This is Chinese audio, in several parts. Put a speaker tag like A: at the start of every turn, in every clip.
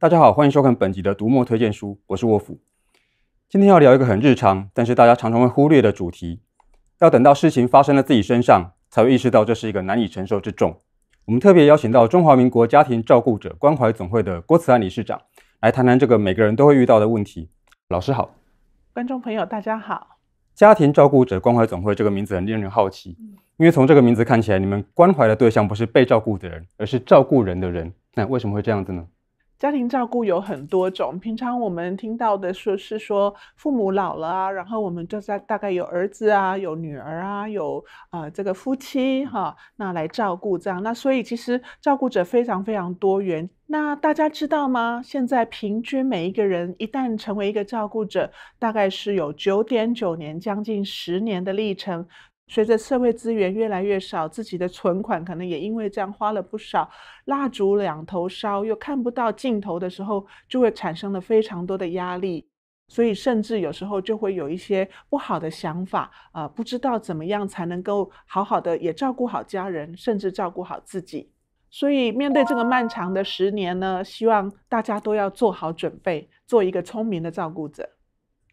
A: 大家好，欢迎收看本集的读墨推荐书，我是沃夫。今天要聊一个很日常，但是大家常常会忽略的主题。要等到事情发生在自己身上，才会意识到这是一个难以承受之重。我们特别邀请到中华民国家庭照顾者关怀总会的郭慈安理事长，来谈谈这个每个人都会遇到的问题。老师好，
B: 观众朋友大家好。
A: 家庭照顾者关怀总会这个名字很令人好奇，因为从这个名字看起来，你们关怀的对象不是被照顾的人，而是照顾人的人。那为什么会这样子呢？
B: 家庭照顾有很多种，平常我们听到的说是说父母老了啊，然后我们就在大概有儿子啊、有女儿啊、有啊这个夫妻哈，那来照顾这样。那所以其实照顾者非常非常多元。那大家知道吗？现在平均每一个人一旦成为一个照顾者，大概是有九点九年，将近十年的历程。随着社会资源越来越少，自己的存款可能也因为这样花了不少。蜡烛两头烧，又看不到尽头的时候，就会产生了非常多的压力，所以甚至有时候就会有一些不好的想法，啊，不知道怎么样才能够好好的也照顾好家人，甚至照顾好自己。所以面对这个漫长的十年呢，希望大家都要做好准备，做一个聪明的照顾者。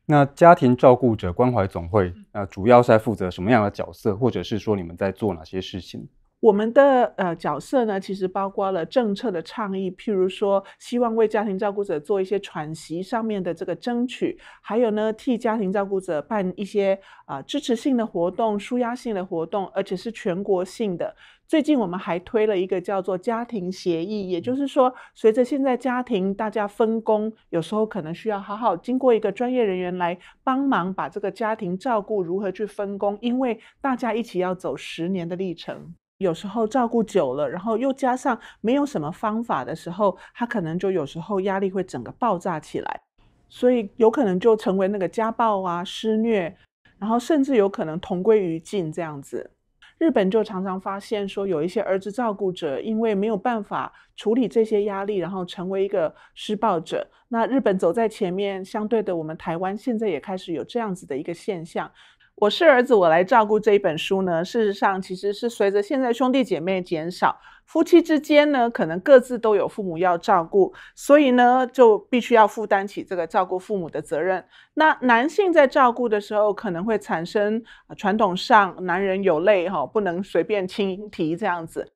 A: 那家庭照顾者关怀总会。那主要是在负责什么样的角色，或者是说你们在做哪些事情？
B: 我们的呃角色呢，其实包括了政策的倡议，譬如说希望为家庭照顾者做一些喘息上面的这个争取，还有呢替家庭照顾者办一些啊支持性的活动、舒压性的活动，而且是全国性的。最近我们还推了一个叫做家庭协议，也就是说，随着现在家庭大家分工，有时候可能需要好好经过一个专业人员来帮忙把这个家庭照顾如何去分工，因为大家一起要走十年的历程。有时候照顾久了，然后又加上没有什么方法的时候，他可能就有时候压力会整个爆炸起来，所以有可能就成为那个家暴啊、施虐，然后甚至有可能同归于尽这样子。日本就常常发现说，有一些儿子照顾者因为没有办法处理这些压力，然后成为一个施暴者。那日本走在前面，相对的，我们台湾现在也开始有这样子的一个现象。我是儿子，我来照顾这一本书呢。事实上，其实是随着现在兄弟姐妹减少，夫妻之间呢，可能各自都有父母要照顾，所以呢，就必须要负担起这个照顾父母的责任。那男性在照顾的时候，可能会产生传统上男人有泪哈，不能随便轻提这样子。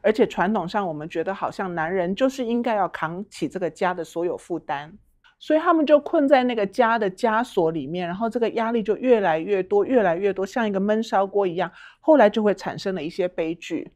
B: 而且传统上，我们觉得好像男人就是应该要扛起这个家的所有负担。所以他们就困在那个家的枷锁里面，然后这个压力就越来越多，越来越多，像一个闷烧锅一样。后来就会产生了一些悲剧。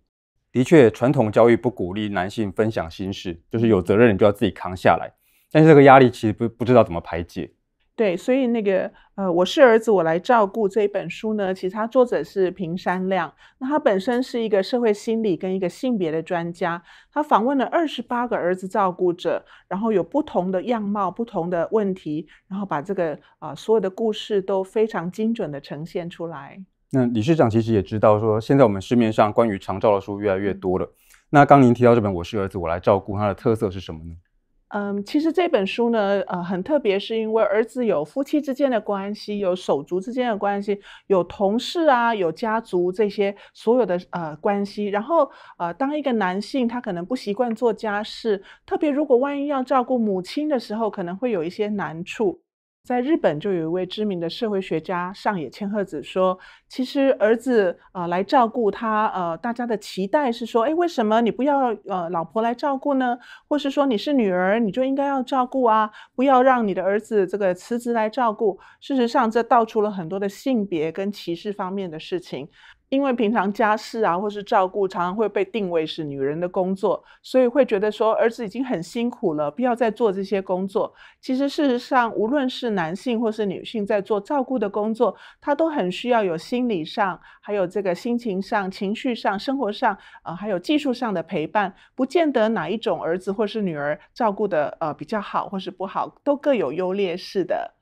A: 的确，传统教育不鼓励男性分享心事，就是有责任你就要自己扛下来。但是这个压力其实不不知道怎么排解。
B: 对，所以那个呃，我是儿子，我来照顾这一本书呢。其实它作者是平山亮，那他本身是一个社会心理跟一个性别的专家，他访问了二十八个儿子照顾者，然后有不同的样貌、不同的问题，然后把这个啊所有的故事都非常精准的呈现出来。
A: 那理事长其实也知道说，现在我们市面上关于长照的书越来越多了。那刚您提到这本《我是儿子，我来照顾》，它的特色是什么呢？
B: 嗯，其实这本书呢，呃，很特别，是因为儿子有夫妻之间的关系，有手足之间的关系，有同事啊，有家族这些所有的呃关系。然后，呃，当一个男性，他可能不习惯做家事，特别如果万一要照顾母亲的时候，可能会有一些难处。在日本就有一位知名的社会学家上野千鹤子说：“其实儿子啊来照顾他，呃，大家的期待是说，哎，为什么你不要呃老婆来照顾呢？或是说你是女儿，你就应该要照顾啊，不要让你的儿子这个辞职来照顾。事实上，这道出了很多的性别跟歧视方面的事情。”因为平常家事啊，或是照顾，常常会被定位是女人的工作，所以会觉得说儿子已经很辛苦了，不要再做这些工作。其实事实上，无论是男性或是女性在做照顾的工作，他都很需要有心理上、还有这个心情上、情绪上、生活上，啊，还有技术上的陪伴。不见得哪一种儿子或是女儿照顾的呃比较好或是不好，都各有优劣势的。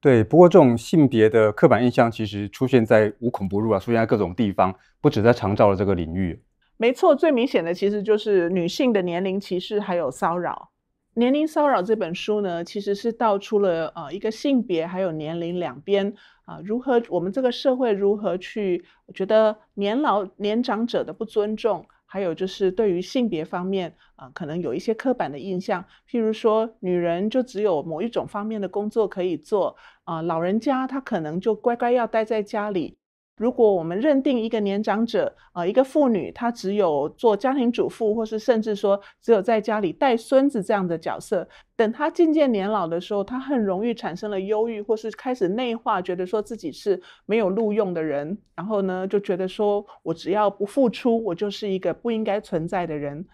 A: 对，不过这种性别的刻板印象其实出现在无孔不入啊，出现在各种地方，不止在长照的这个
B: 领域。没错，最明显的其实就是女性的年龄歧视还有骚扰。《年龄骚扰》这本书呢，其实是道出了呃一个性别还有年龄两边啊，如何我们这个社会如何去觉得年老年长者的不尊重。还有就是对于性别方面啊，可能有一些刻板的印象，譬如说，女人就只有某一种方面的工作可以做啊，老人家他可能就乖乖要待在家里。如果我们认定一个年长者呃，一个妇女，她只有做家庭主妇，或是甚至说只有在家里带孙子这样的角色，等她渐渐年老的时候，她很容易产生了忧郁，或是开始内化，觉得说自己是没有录用的人，然后呢，就觉得说我只要不付出，我就是一个不应该存在的人。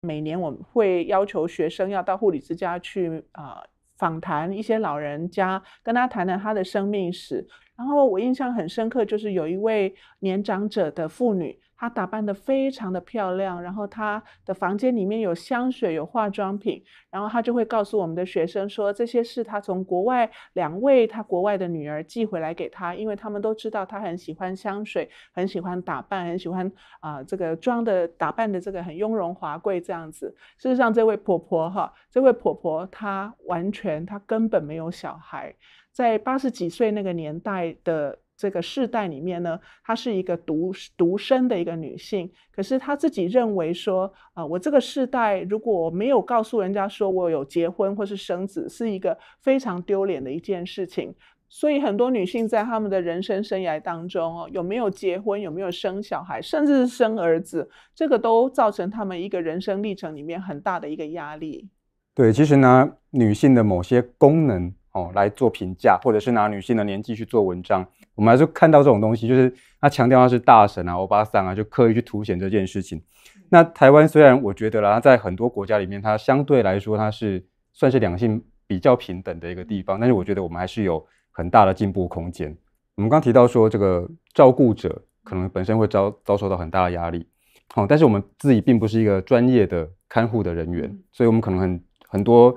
B: 每年我会要求学生要到护理之家去啊。访谈一些老人家，跟他谈了他的生命史。然后我印象很深刻，就是有一位年长者的妇女。她打扮的非常的漂亮，然后她的房间里面有香水，有化妆品，然后她就会告诉我们的学生说，这些是她从国外两位她国外的女儿寄回来给她，因为他们都知道她很喜欢香水，很喜欢打扮，很喜欢啊这个装的打扮的这个很雍容华贵这样子。事实上，这位婆婆哈，这位婆婆她完全她根本没有小孩，在八十几岁那个年代的。这个世代里面呢，她是一个独独生的一个女性，可是她自己认为说，啊，我这个世代如果没有告诉人家说我有结婚或是生子，是一个非常丢脸的一件事情。所以很多女性在她们的人生生涯当中哦，有没有结婚，有没有生小孩，甚至是生儿子，这个都造成她们一个人生历程里面很大的一个压力。
A: 对，其实拿女性的某些功能哦来做评价，或者是拿女性的年纪去做文章。我们还是看到这种东西，就是他强调他是大神啊，欧巴桑啊，就刻意去凸显这件事情。那台湾虽然我觉得啦，在很多国家里面，它相对来说它是算是两性比较平等的一个地方，但是我觉得我们还是有很大的进步空间。我们刚刚提到说，这个照顾者可能本身会遭遭受到很大的压力，好，但是我们自己并不是一个专业的看护的人员，所以我们可能很很多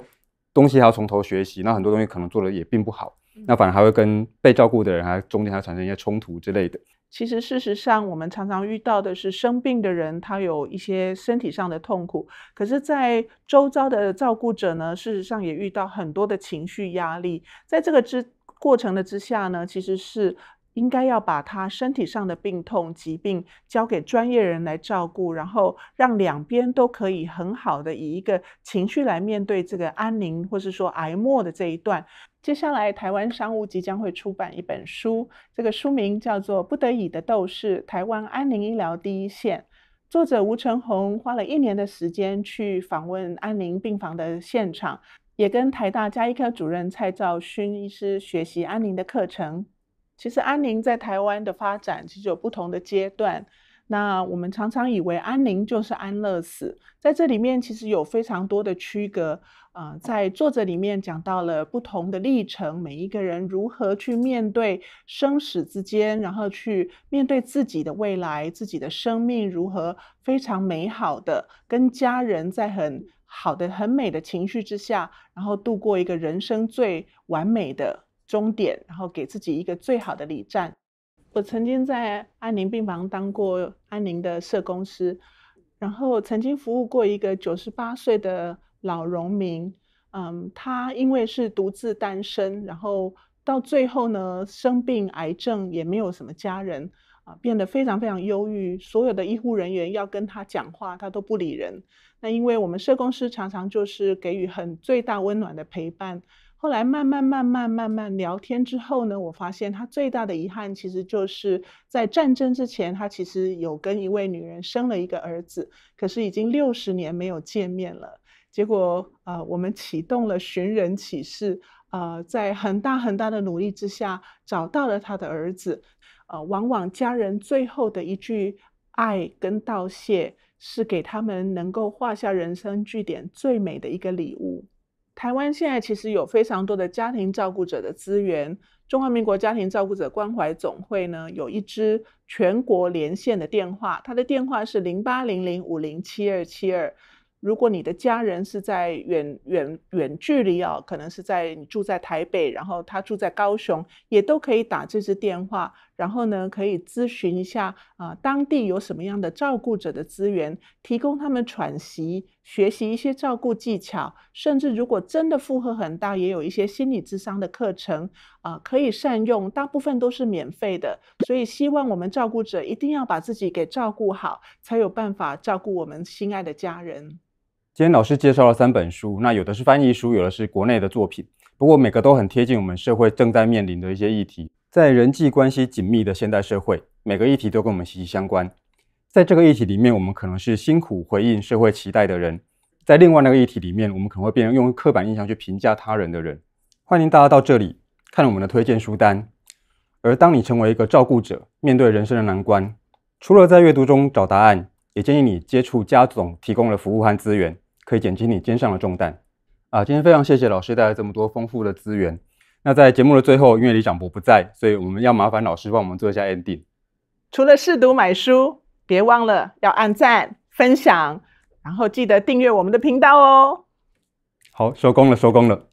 A: 东西还要从头学习，那很多东西可能做的也并不好。那反而还会跟被照顾的人，还中间还产生一些冲突之类的。
B: 其实事实上，我们常常遇到的是生病的人，他有一些身体上的痛苦，可是，在周遭的照顾者呢，事实上也遇到很多的情绪压力。在这个之过程的之下呢，其实是。应该要把他身体上的病痛、疾病交给专业人来照顾，然后让两边都可以很好的以一个情绪来面对这个安宁，或是说癌末的这一段。接下来，台湾商务即将会出版一本书，这个书名叫做《不得已的斗士：台湾安宁医疗第一线》，作者吴成红花了一年的时间去访问安宁病房的现场，也跟台大加医科主任蔡兆勋医师学习安宁的课程。其实安宁在台湾的发展其实有不同的阶段。那我们常常以为安宁就是安乐死，在这里面其实有非常多的区隔。啊，在作者里面讲到了不同的历程，每一个人如何去面对生死之间，然后去面对自己的未来，自己的生命如何非常美好的跟家人在很好的、很美的情绪之下，然后度过一个人生最完美的。终点，然后给自己一个最好的礼站。我曾经在安宁病房当过安宁的社工师，然后曾经服务过一个九十八岁的老农民。嗯，他因为是独自单身，然后到最后呢，生病癌症也没有什么家人啊，变得非常非常忧郁。所有的医护人员要跟他讲话，他都不理人。那因为我们社工师常常就是给予很最大温暖的陪伴。后来慢慢慢慢慢慢聊天之后呢，我发现他最大的遗憾，其实就是在战争之前，他其实有跟一位女人生了一个儿子，可是已经六十年没有见面了。结果，呃，我们启动了寻人启事，呃，在很大很大的努力之下，找到了他的儿子。呃，往往家人最后的一句爱跟道谢，是给他们能够画下人生句点最美的一个礼物。台湾现在其实有非常多的家庭照顾者的资源，中华民国家庭照顾者关怀总会呢，有一支全国连线的电话，它的电话是零八零零五零七二七二。如果你的家人是在远远远距离哦，可能是在你住在台北，然后他住在高雄，也都可以打这支电话。然后呢，可以咨询一下啊，当地有什么样的照顾者的资源，提供他们喘息、学习一些照顾技巧，甚至如果真的负荷很大，也有一些心理智商的课程啊，可以善用，大部分都是免费的。所以希望我们照顾者一定要把自己给照顾好，才有办法照顾我们心爱的家人。
A: 今天老师介绍了三本书，那有的是翻译书，有的是国内的作品，不过每个都很贴近我们社会正在面临的一些议题。在人际关系紧密的现代社会，每个议题都跟我们息息相关。在这个议题里面，我们可能是辛苦回应社会期待的人；在另外那个议题里面，我们可能会变成用刻板印象去评价他人的人。欢迎大家到这里看我们的推荐书单。而当你成为一个照顾者，面对人生的难关，除了在阅读中找答案，也建议你接触家总提供的服务和资源，可以减轻你肩上的重担。啊，今天非常谢谢老师带来这么多丰富的资源。那在节目的最后，因为李长博不在，所以我们要麻烦老师帮我们做一下 ending。
B: 除了试读买书，别忘了要按赞、分享，然后记得订阅我们的频道哦。
A: 好，收工了，收工了。